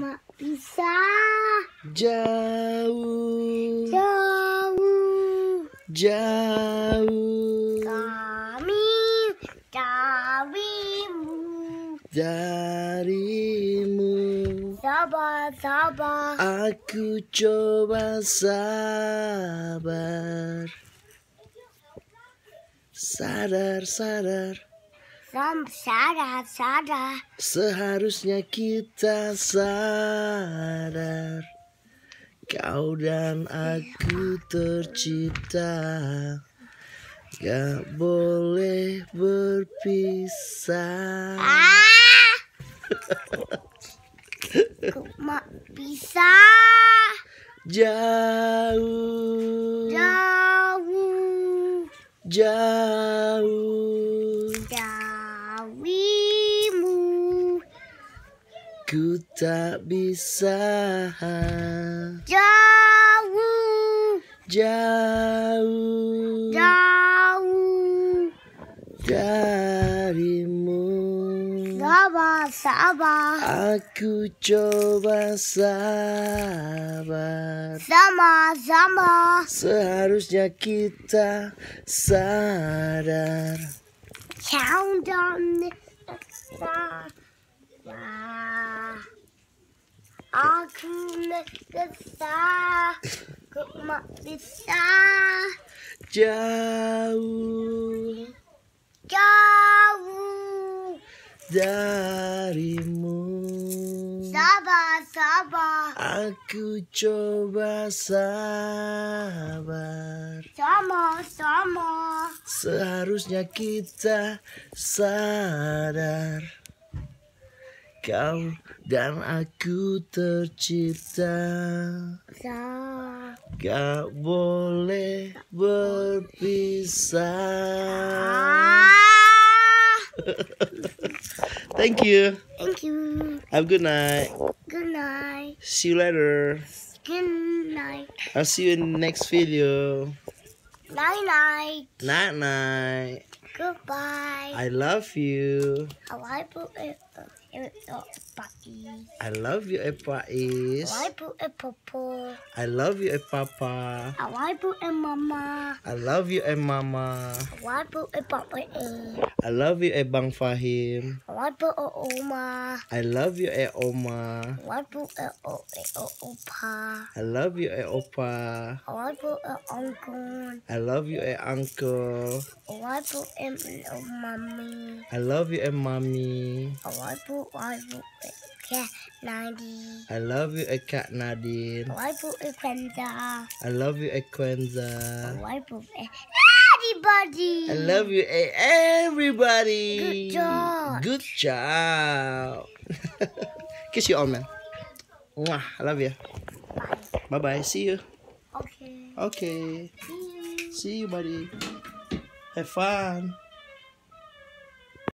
mak bisa jauh jauh jauh kami carimu darimu sabar sabar aku coba sabar sadar sadar Rom sadar, sadar. Seharusnya kita sadar. Kau dan aku tercipta Gak boleh berpisah ah! Mak bisa Jauh Jauh Jauh Ku tak bisa jauh, jauh, jauh darimu. Sabar, sabar. Aku coba sabar. Sama, sama. Seharusnya kita sadar. Countdown. Aku merasa ku bisa jauh, jauh darimu. Sabar, sabar. Aku coba sabar. Sama, sama. Seharusnya kita sadar. kau dan aku tercipta Gak boleh berpisah Thank you Thank you Have a good night Good night See you later Good night I'll see you in the next video Night night Night night Goodbye I love you I love you I love you, Epais. I love you, Papa. I ah, love you, Papa. Mama. I love you, Mama. I love you, Papa. Bang Fahim. I love you, Oma. I love you, Oma. I love you, Opa. I love you, Opa. I love you, Uncle. I love you, Uncle. I love you, Mommy. I love you, Mommy. I I bought, I bought a cat Nadine. I love you, a cat Nadine. Oh, I bought a Quenza. I love you, a Quenza. Oh, I bought a everybody. I love you, a everybody. Good job. Good job. Kiss you all, man. Mwah, I love you. Bye-bye. See you. Okay. Okay. See you. See you, buddy. Have fun.